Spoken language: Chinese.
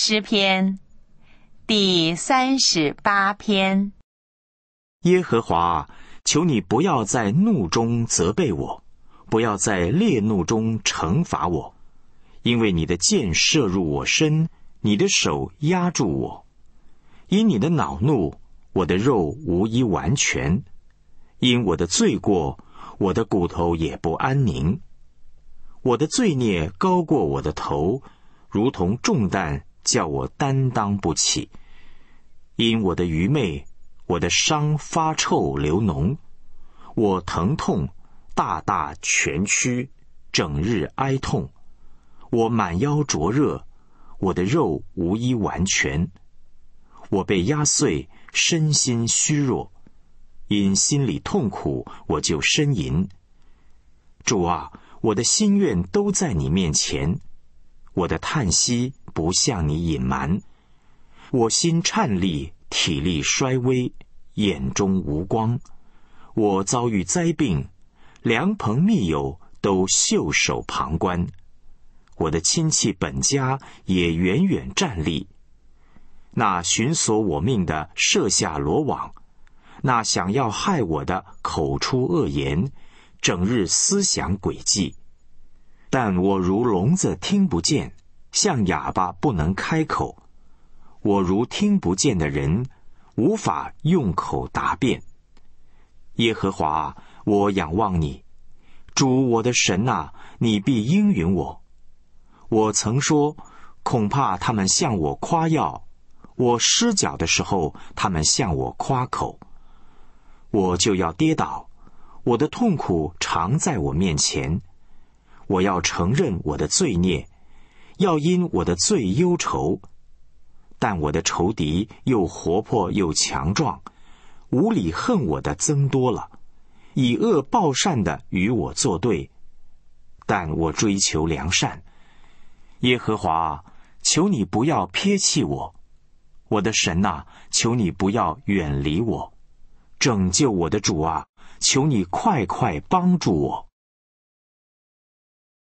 诗篇第三十八篇。耶和华，求你不要在怒中责备我，不要在烈怒中惩罚我，因为你的箭射入我身，你的手压住我，因你的恼怒，我的肉无一完全，因我的罪过，我的骨头也不安宁，我的罪孽高过我的头，如同重担。叫我担当不起，因我的愚昧，我的伤发臭流脓，我疼痛大大蜷曲，整日哀痛，我满腰灼热，我的肉无一完全，我被压碎，身心虚弱，因心里痛苦，我就呻吟。主啊，我的心愿都在你面前，我的叹息。不向你隐瞒，我心颤栗，体力衰微，眼中无光。我遭遇灾病，良朋密友都袖手旁观，我的亲戚本家也远远站立。那寻索我命的设下罗网，那想要害我的口出恶言，整日思想诡计，但我如聋子听不见。像哑巴不能开口，我如听不见的人，无法用口答辩。耶和华，我仰望你，主我的神呐，你必应允我。我曾说，恐怕他们向我夸耀；我失脚的时候，他们向我夸口，我就要跌倒。我的痛苦常在我面前，我要承认我的罪孽。要因我的罪忧愁，但我的仇敌又活泼又强壮，无理恨我的增多了，以恶报善的与我作对，但我追求良善。耶和华，求你不要撇弃我，我的神呐，求你不要远离我，拯救我的主啊，求你快快帮助我。